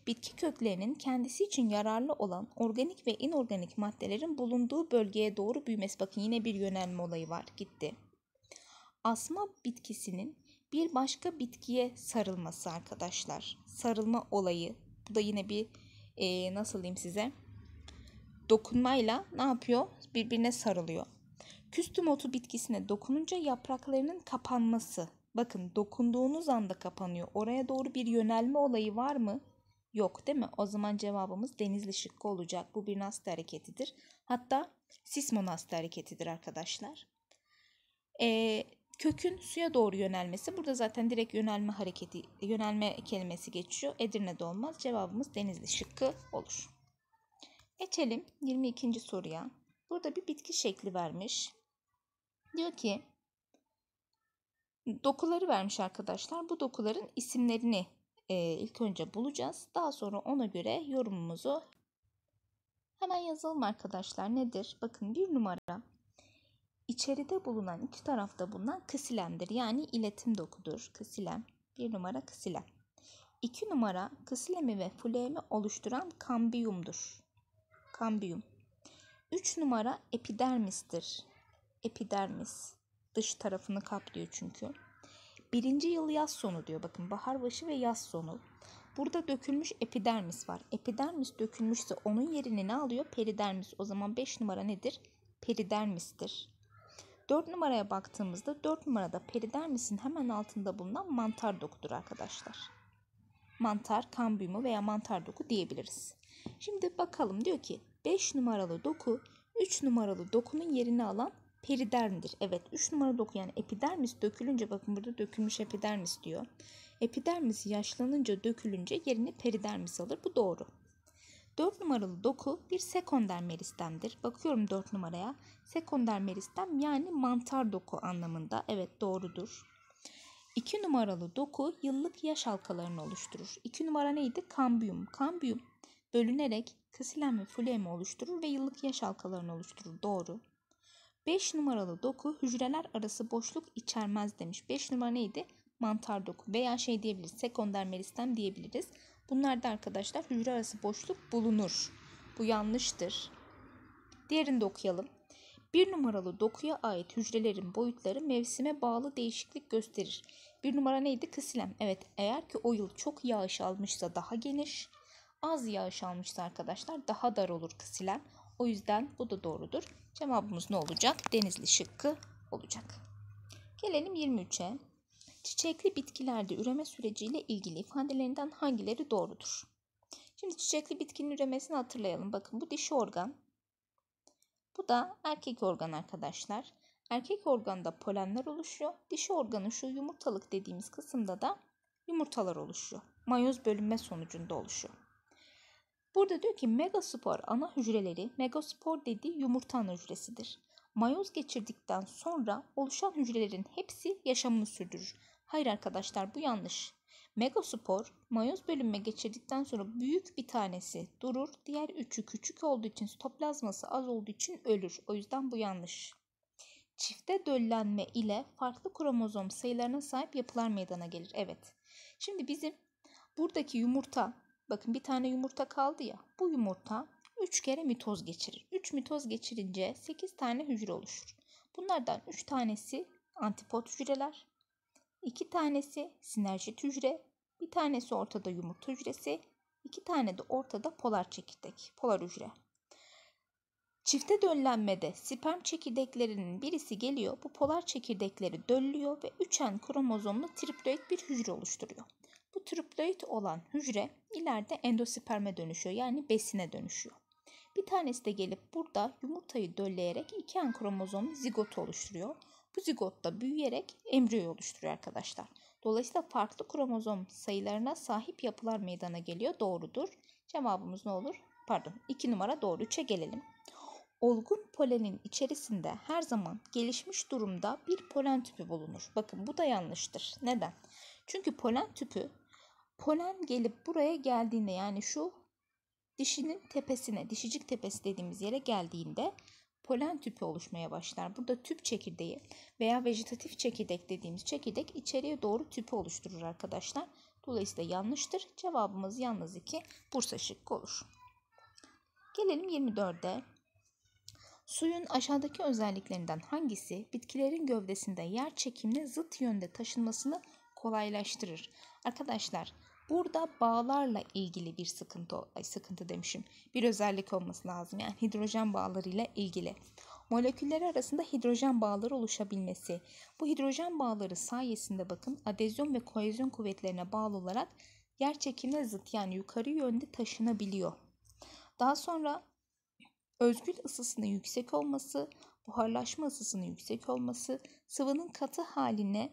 S1: Bitki köklerinin kendisi için yararlı olan organik ve inorganik maddelerin bulunduğu bölgeye doğru büyümesi. Bakın yine bir yönelme olayı var. Gitti. Asma bitkisinin bir başka bitkiye sarılması arkadaşlar. Sarılma olayı. Bu da yine bir e, nasıl diyeyim size? Dokunmayla ne yapıyor? Birbirine sarılıyor. Küstüm otu bitkisine dokununca yapraklarının kapanması. Bakın dokunduğunuz anda kapanıyor. Oraya doğru bir yönelme olayı var mı? Yok değil mi? O zaman cevabımız denizli şıkkı olacak. Bu bir nasta hareketidir. Hatta sismonasta hareketidir arkadaşlar. Ee, kökün suya doğru yönelmesi. Burada zaten direkt yönelme hareketi, yönelme kelimesi geçiyor. Edirne'de olmaz. Cevabımız Denizli şıkkı olur. Geçelim 22. soruya. Burada bir bitki şekli vermiş. Diyor ki dokuları vermiş arkadaşlar. Bu dokuların isimlerini e, ilk önce bulacağız. Daha sonra ona göre yorumumuzu hemen yazalım arkadaşlar. Nedir? Bakın bir numara İçeride bulunan iki tarafta bulunan kısilemdir. Yani iletim dokudur. Kısilem. Bir numara kısilem. İki numara kısilemi ve fulemi oluşturan kambiyumdur. Kambiyum. Üç numara epidermistir. Epidermis. Dış tarafını kaplıyor çünkü. Birinci yıl yaz sonu diyor. Bakın bahar başı ve yaz sonu. Burada dökülmüş epidermis var. Epidermis dökülmüşse onun yerini ne alıyor? Peridermis. O zaman 5 numara nedir? Peridermistir. 4 numaraya baktığımızda 4 numarada peridermisin hemen altında bulunan mantar dokudur arkadaşlar. Mantar, kambiyumu veya mantar doku diyebiliriz. Şimdi bakalım diyor ki 5 numaralı doku 3 numaralı dokunun yerini alan peridermdir. Evet 3 numaralı doku yani epidermis dökülünce bakın burada dökülmüş epidermis diyor. Epidermis yaşlanınca dökülünce yerini peridermis alır. Bu doğru. 4 numaralı doku bir sekonder meristemdir. Bakıyorum 4 numaraya. Sekonder meristem yani mantar doku anlamında. Evet doğrudur. 2 numaralı doku yıllık yaş halkalarını oluşturur. 2 numara neydi? Kambiyum. Kambiyum bölünerek kasilen ve fulemi oluşturur ve yıllık yaş halkalarını oluşturur. Doğru. 5 numaralı doku hücreler arası boşluk içermez demiş. 5 numara neydi? Mantar doku veya şey diyebiliriz. Sekonder meristem diyebiliriz. Bunlarda arkadaşlar hücre arası boşluk bulunur. Bu yanlıştır. Diğerini de okuyalım. Bir numaralı dokuya ait hücrelerin boyutları mevsime bağlı değişiklik gösterir. Bir numara neydi? Kısilem. Evet eğer ki o yıl çok yağış almışsa daha geniş, az yağış almışsa arkadaşlar daha dar olur kısilem. O yüzden bu da doğrudur. Cevabımız ne olacak? Denizli şıkkı olacak. Gelelim 23'e. Çiçekli bitkilerde üreme süreciyle ilgili ifadelerinden hangileri doğrudur? Şimdi çiçekli bitkinin üremesini hatırlayalım. Bakın bu dişi organ. Bu da erkek organ arkadaşlar. Erkek organda polenler oluşuyor. Dişi organı şu yumurtalık dediğimiz kısımda da yumurtalar oluşuyor. Mayoz bölünme sonucunda oluşuyor. Burada diyor ki megaspor ana hücreleri megaspor dediği yumurta ana hücresidir. Mayoz geçirdikten sonra oluşan hücrelerin hepsi yaşamını sürdürür. Hayır arkadaşlar bu yanlış. Megaspor mayoz bölünme geçirdikten sonra büyük bir tanesi durur. Diğer üçü küçük olduğu için stoplazması az olduğu için ölür. O yüzden bu yanlış. Çifte döllenme ile farklı kromozom sayılarına sahip yapılar meydana gelir. Evet. Şimdi bizim buradaki yumurta bakın bir tane yumurta kaldı ya. Bu yumurta 3 kere mitoz geçirir. 3 mitoz geçirince 8 tane hücre oluşur. Bunlardan 3 tanesi antipot hücreler, İki tanesi sinerjit hücre, bir tanesi ortada yumurta hücresi, iki tane de ortada polar çekirdek, polar hücre. Çifte döllenmede sperm çekirdeklerinin birisi geliyor, bu polar çekirdekleri döllüyor ve üçen kromozomlu triploid bir hücre oluşturuyor. Bu triploid olan hücre ileride endosperme dönüşüyor yani besine dönüşüyor. Bir tanesi de gelip burada yumurtayı dölleyerek iki en kromozomlu zigotu oluşturuyor. Bu zigotta büyüyerek embriyo oluşturuyor arkadaşlar. Dolayısıyla farklı kromozom sayılarına sahip yapılar meydana geliyor. Doğrudur. Cevabımız ne olur? Pardon 2 numara doğru 3'e gelelim. Olgun polenin içerisinde her zaman gelişmiş durumda bir polen tüpü bulunur. Bakın bu da yanlıştır. Neden? Çünkü polen tüpü polen gelip buraya geldiğinde yani şu dişinin tepesine, dişicik tepesi dediğimiz yere geldiğinde polen tüpü oluşmaya başlar. Burada tüp çekirdeği veya vejetatif çekirdek dediğimiz çekirdek içeriye doğru tüpü oluşturur arkadaşlar. Dolayısıyla yanlıştır. Cevabımız yalnız 2 Bursa şıkkı olur. Gelelim 24'e. Suyun aşağıdaki özelliklerinden hangisi bitkilerin gövdesinde yer çekimine zıt yönde taşınmasını kolaylaştırır? Arkadaşlar Burada bağlarla ilgili bir sıkıntı sıkıntı demişim. Bir özellik olması lazım. Yani hidrojen bağlarıyla ilgili. Moleküller arasında hidrojen bağları oluşabilmesi. Bu hidrojen bağları sayesinde bakın adezyon ve kohezyon kuvvetlerine bağlı olarak yer çekimine zıt yani yukarı yönde taşınabiliyor. Daha sonra özgül ısısının yüksek olması, buharlaşma ısısının yüksek olması, sıvının katı haline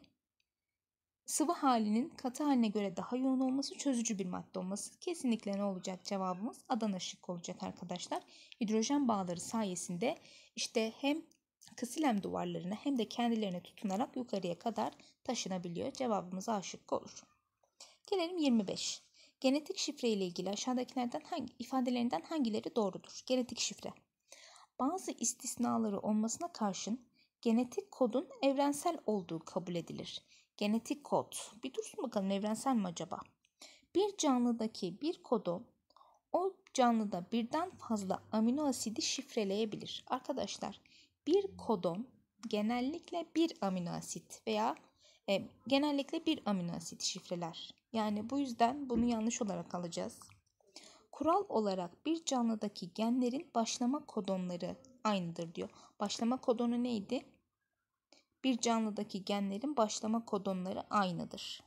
S1: sıvı halinin katı haline göre daha yoğun olması, çözücü bir madde olması kesinlikle ne olacak cevabımız? Adana şık olacak arkadaşlar. Hidrojen bağları sayesinde işte hem kısilem duvarlarına hem de kendilerine tutunarak yukarıya kadar taşınabiliyor. Cevabımız A şıkkı olur. Gelelim 25. Genetik şifre ile ilgili aşağıdakilerden hangi ifadelerinden hangileri doğrudur? Genetik şifre. Bazı istisnaları olmasına karşın genetik kodun evrensel olduğu kabul edilir Genetik kod. Bir dursun bakalım evrensel mi acaba? Bir canlıdaki bir kodon, o canlıda birden fazla amino asidi şifreleyebilir. Arkadaşlar bir kodon genellikle bir amino asit veya e, genellikle bir amino asit şifreler. Yani bu yüzden bunu yanlış olarak alacağız. Kural olarak bir canlıdaki genlerin başlama kodonları aynıdır diyor. Başlama kodonu neydi? bir canlıdaki genlerin başlama kodonları aynıdır.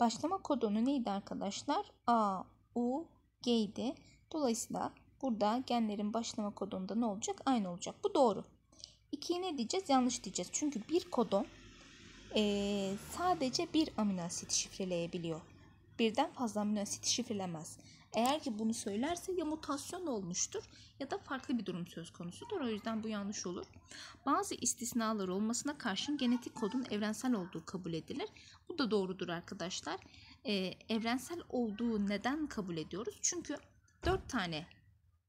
S1: Başlama kodonu neydi arkadaşlar? A, U, G idi. Dolayısıyla burada genlerin başlama kodonunda ne olacak? Aynı olacak. Bu doğru. 2'ye ne diyeceğiz? Yanlış diyeceğiz. Çünkü bir kodon e, sadece bir amino asit şifreleyebiliyor. Birden fazla amino asit şifrelemez. Eğer ki bunu söylerse ya mutasyon olmuştur ya da farklı bir durum söz konusudur. O yüzden bu yanlış olur. Bazı istisnalar olmasına karşın genetik kodun evrensel olduğu kabul edilir. Bu da doğrudur arkadaşlar. Ee, evrensel olduğu neden kabul ediyoruz? Çünkü 4 tane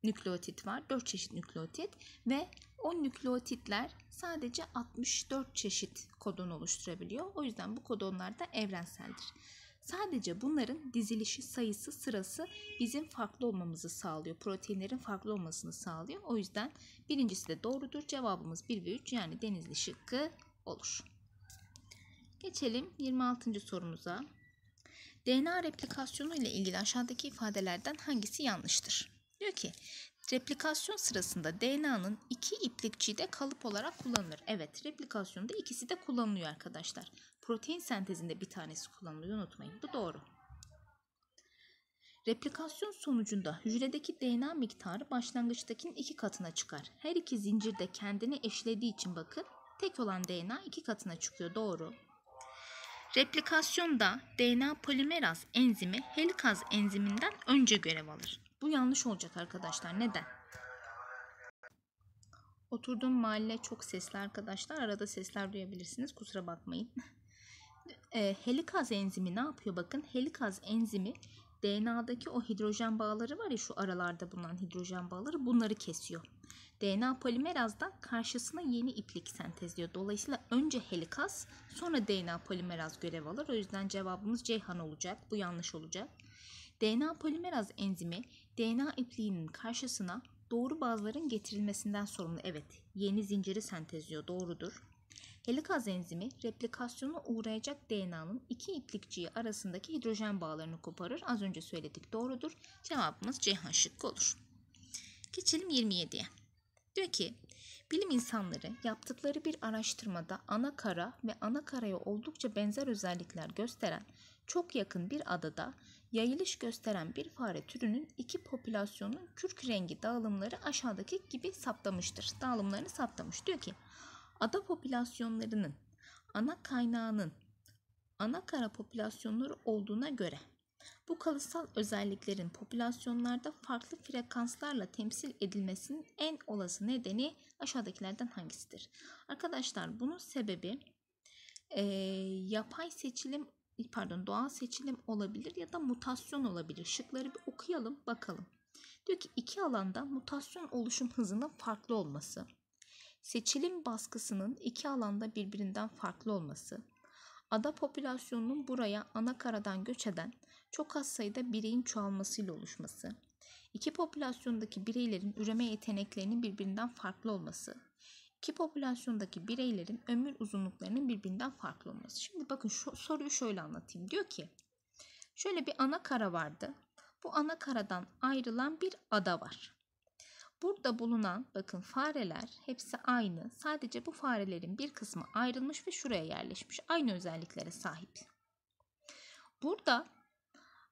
S1: nükleotit var. 4 çeşit nükleotit ve o nükleotitler sadece 64 çeşit kodon oluşturabiliyor. O yüzden bu kodonlar da evrenseldir. Sadece bunların dizilişi, sayısı, sırası bizim farklı olmamızı sağlıyor. Proteinlerin farklı olmasını sağlıyor. O yüzden birincisi de doğrudur. Cevabımız 1 ve 3 yani denizli şıkkı olur. Geçelim 26. sorumuza. DNA replikasyonu ile ilgili aşağıdaki ifadelerden hangisi yanlıştır? Diyor ki Replikasyon sırasında DNA'nın iki iplikçiği de kalıp olarak kullanılır. Evet replikasyonda ikisi de kullanılıyor arkadaşlar. Protein sentezinde bir tanesi kullanılıyor unutmayın. Bu doğru. Replikasyon sonucunda hücredeki DNA miktarı başlangıçtakinin iki katına çıkar. Her iki zincirde kendini eşlediği için bakın tek olan DNA iki katına çıkıyor doğru. Replikasyonda DNA polimeraz enzimi helikaz enziminden önce görev alır. Bu yanlış olacak arkadaşlar. Neden? Oturduğum mahalle çok sesli arkadaşlar. Arada sesler duyabilirsiniz. Kusura bakmayın. [LAUGHS] E, helikaz enzimi ne yapıyor? Bakın helikaz enzimi DNA'daki o hidrojen bağları var ya şu aralarda bulunan hidrojen bağları bunları kesiyor. DNA polimeraz da karşısına yeni iplik sentezliyor. Dolayısıyla önce helikaz sonra DNA polimeraz görev alır. O yüzden cevabımız Ceyhan olacak. Bu yanlış olacak. DNA polimeraz enzimi DNA ipliğinin karşısına doğru bazların getirilmesinden sorumlu. Evet, yeni zinciri sentezliyor, doğrudur. Helikaz enzimi replikasyona uğrayacak DNA'nın iki iplikçiği arasındaki hidrojen bağlarını koparır. Az önce söyledik doğrudur. Cevabımız C şıkkı olur. Geçelim 27'ye. Diyor ki bilim insanları yaptıkları bir araştırmada ana kara ve ana karaya oldukça benzer özellikler gösteren çok yakın bir adada Yayılış gösteren bir fare türünün iki popülasyonun kürk rengi dağılımları aşağıdaki gibi saptamıştır. Dağılımlarını saptamış. Diyor ki ada popülasyonlarının ana kaynağının ana kara popülasyonları olduğuna göre bu kalıtsal özelliklerin popülasyonlarda farklı frekanslarla temsil edilmesinin en olası nedeni aşağıdakilerden hangisidir? Arkadaşlar bunun sebebi e, yapay seçilim pardon doğal seçilim olabilir ya da mutasyon olabilir. Şıkları bir okuyalım bakalım. Diyor ki iki alanda mutasyon oluşum hızının farklı olması, seçilim baskısının iki alanda birbirinden farklı olması, ada popülasyonunun buraya ana karadan göç eden çok az sayıda bireyin çoğalmasıyla oluşması, iki popülasyondaki bireylerin üreme yeteneklerinin birbirinden farklı olması, ki popülasyondaki bireylerin ömür uzunluklarının birbirinden farklı olması. Şimdi bakın şu soruyu şöyle anlatayım. Diyor ki şöyle bir ana kara vardı. Bu ana karadan ayrılan bir ada var. Burada bulunan bakın fareler hepsi aynı. Sadece bu farelerin bir kısmı ayrılmış ve şuraya yerleşmiş. Aynı özelliklere sahip. Burada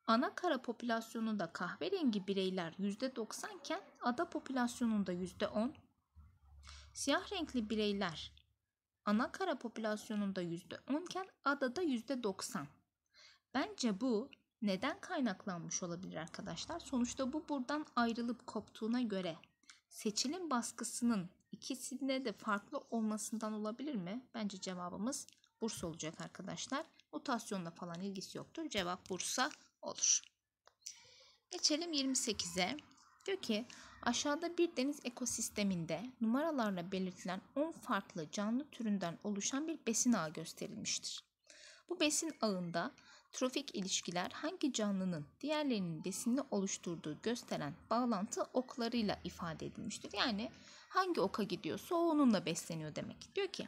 S1: ana kara popülasyonunda kahverengi bireyler %90 iken ada popülasyonunda %10, Siyah renkli bireyler ana kara popülasyonunda %10 iken adada %90. Bence bu neden kaynaklanmış olabilir arkadaşlar? Sonuçta bu buradan ayrılıp koptuğuna göre seçilim baskısının ikisinde de farklı olmasından olabilir mi? Bence cevabımız Bursa olacak arkadaşlar. Mutasyonla falan ilgisi yoktur. Cevap Bursa olur. Geçelim 28'e. Diyor ki Aşağıda bir deniz ekosisteminde numaralarla belirtilen 10 farklı canlı türünden oluşan bir besin ağı gösterilmiştir. Bu besin ağında trofik ilişkiler hangi canlının diğerlerinin besinini oluşturduğu gösteren bağlantı oklarıyla ifade edilmiştir. Yani hangi oka gidiyorsa o onunla besleniyor demek. Diyor ki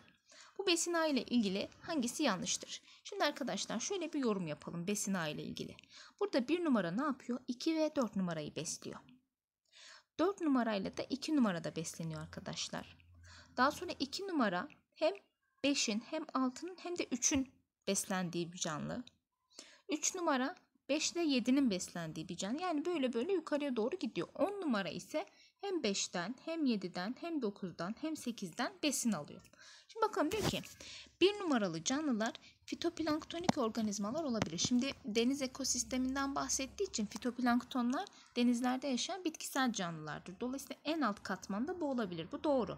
S1: bu besin ağı ile ilgili hangisi yanlıştır? Şimdi arkadaşlar şöyle bir yorum yapalım besin ağı ile ilgili. Burada bir numara ne yapıyor? 2 ve 4 numarayı besliyor. 4 numarayla da 2 numarada besleniyor arkadaşlar. Daha sonra 2 numara hem 5'in hem 6'nın hem de 3'ün beslendiği bir canlı. 3 numara 5 ile 7'nin beslendiği bir canlı. Yani böyle böyle yukarıya doğru gidiyor. 10 numara ise hem 5'ten hem 7'den hem 9'dan hem 8'den besin alıyor. Şimdi bakalım diyor ki bir numaralı canlılar fitoplanktonik organizmalar olabilir. Şimdi deniz ekosisteminden bahsettiği için fitoplanktonlar denizlerde yaşayan bitkisel canlılardır. Dolayısıyla en alt katmanda bu olabilir. Bu doğru.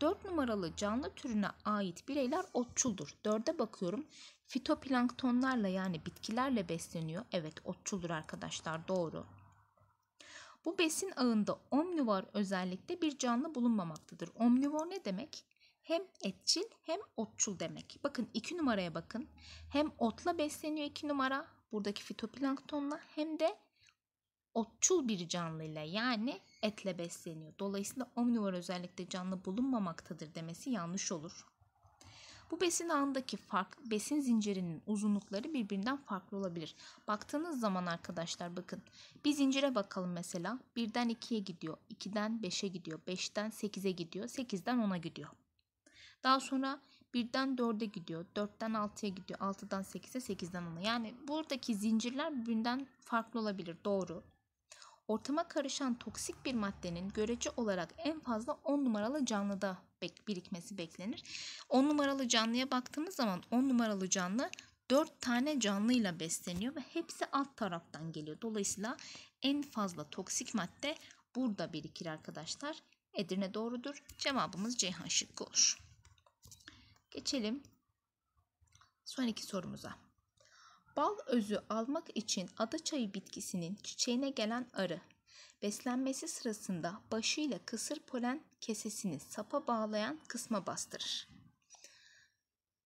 S1: 4 numaralı canlı türüne ait bireyler otçuldur. 4'e bakıyorum. Fitoplanktonlarla yani bitkilerle besleniyor. Evet otçuldur arkadaşlar doğru. Bu besin ağında omnivor özellikle bir canlı bulunmamaktadır. Omnivor ne demek? hem etçil hem otçul demek. Bakın iki numaraya bakın. Hem otla besleniyor iki numara buradaki fitoplanktonla hem de otçul bir canlıyla yani etle besleniyor. Dolayısıyla omnivor özellikle canlı bulunmamaktadır demesi yanlış olur. Bu besin ağındaki fark, besin zincirinin uzunlukları birbirinden farklı olabilir. Baktığınız zaman arkadaşlar bakın bir zincire bakalım mesela birden ikiye gidiyor, 2'den beşe gidiyor, beşten sekize gidiyor, sekizden ona gidiyor. Daha sonra 1'den 4'e gidiyor. 4'ten 6'ya gidiyor. 6'dan 8'e 8'den 10'a. Yani buradaki zincirler birbirinden farklı olabilir. Doğru. Ortama karışan toksik bir maddenin görece olarak en fazla 10 numaralı canlıda birikmesi beklenir. 10 numaralı canlıya baktığımız zaman 10 numaralı canlı 4 tane canlıyla besleniyor ve hepsi alt taraftan geliyor. Dolayısıyla en fazla toksik madde burada birikir arkadaşlar. Edirne doğrudur. Cevabımız Ceyhan şıkkı olur. Geçelim son iki sorumuza. Bal özü almak için adaçayı bitkisinin çiçeğine gelen arı beslenmesi sırasında başıyla kısır polen kesesini sapa bağlayan kısma bastırır.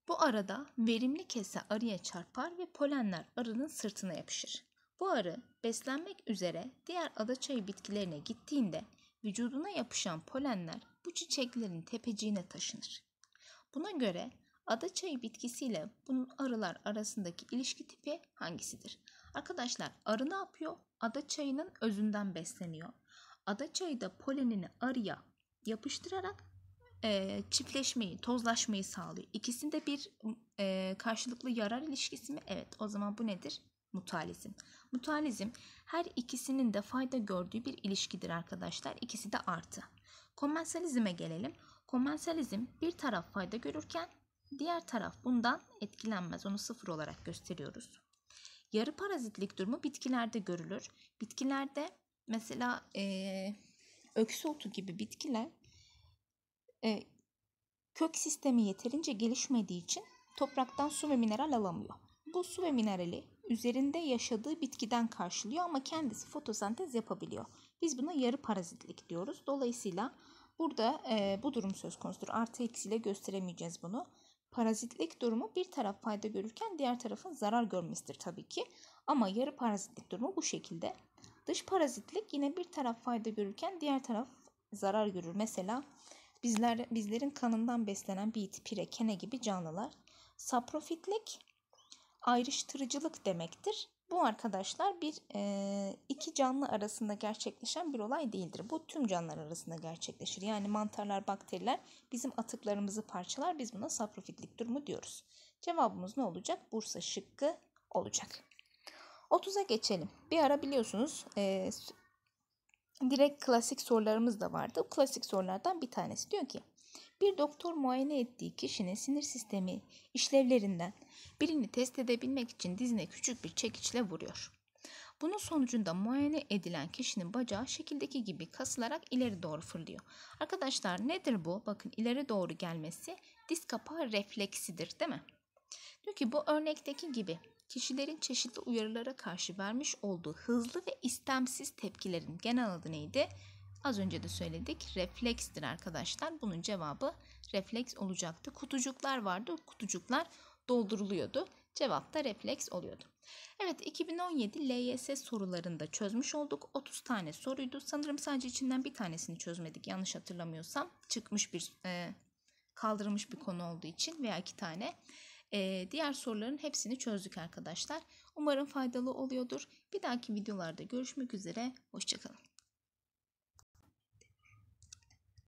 S1: Bu arada verimli kese arıya çarpar ve polenler arının sırtına yapışır. Bu arı beslenmek üzere diğer adaçayı bitkilerine gittiğinde vücuduna yapışan polenler bu çiçeklerin tepeciğine taşınır. Buna göre ada çayı bitkisiyle bunun arılar arasındaki ilişki tipi hangisidir? Arkadaşlar arı ne yapıyor? Ada çayının özünden besleniyor. Ada çayı da polenini arıya yapıştırarak e, çiftleşmeyi, tozlaşmayı sağlıyor. İkisinde bir e, karşılıklı yarar ilişkisi mi? Evet. O zaman bu nedir? Mutualizm. Mutualizm her ikisinin de fayda gördüğü bir ilişkidir arkadaşlar. İkisi de artı. Komensalizme gelelim. Komersiyalizm bir taraf fayda görürken diğer taraf bundan etkilenmez. Onu sıfır olarak gösteriyoruz. Yarı parazitlik durumu bitkilerde görülür. Bitkilerde mesela e, öksü otu gibi bitkiler e, kök sistemi yeterince gelişmediği için topraktan su ve mineral alamıyor. Bu su ve minerali üzerinde yaşadığı bitkiden karşılıyor ama kendisi fotosentez yapabiliyor. Biz buna yarı parazitlik diyoruz. Dolayısıyla Burada e, bu durum söz konusudur. Artı eksiyle gösteremeyeceğiz bunu. Parazitlik durumu bir taraf fayda görürken diğer tarafın zarar görmesidir tabii ki. Ama yarı parazitlik durumu bu şekilde. Dış parazitlik yine bir taraf fayda görürken diğer taraf zarar görür. Mesela bizler bizlerin kanından beslenen bit, pire, kene gibi canlılar. Saprofitlik ayrıştırıcılık demektir. Bu arkadaşlar bir e, iki canlı arasında gerçekleşen bir olay değildir. Bu tüm canlılar arasında gerçekleşir. Yani mantarlar, bakteriler bizim atıklarımızı parçalar. Biz buna saprofitlik durumu diyoruz. Cevabımız ne olacak? Bursa şıkkı olacak. 30'a geçelim. Bir ara biliyorsunuz e, direkt klasik sorularımız da vardı. Klasik sorulardan bir tanesi diyor ki bir doktor muayene ettiği kişinin sinir sistemi işlevlerinden birini test edebilmek için dizine küçük bir çekiçle vuruyor. Bunun sonucunda muayene edilen kişinin bacağı şekildeki gibi kasılarak ileri doğru fırlıyor. Arkadaşlar nedir bu? Bakın ileri doğru gelmesi diz kapağı refleksidir değil mi? Diyor ki bu örnekteki gibi kişilerin çeşitli uyarılara karşı vermiş olduğu hızlı ve istemsiz tepkilerin genel adı neydi? Az önce de söyledik. Reflekstir arkadaşlar. Bunun cevabı refleks olacaktı. Kutucuklar vardı. Kutucuklar dolduruluyordu. Cevap da refleks oluyordu. Evet 2017 LYS sorularında çözmüş olduk. 30 tane soruydu. Sanırım sadece içinden bir tanesini çözmedik yanlış hatırlamıyorsam. Çıkmış bir e, kaldırılmış bir konu olduğu için veya iki tane. E, diğer soruların hepsini çözdük arkadaşlar. Umarım faydalı oluyordur. Bir dahaki videolarda görüşmek üzere. Hoşçakalın.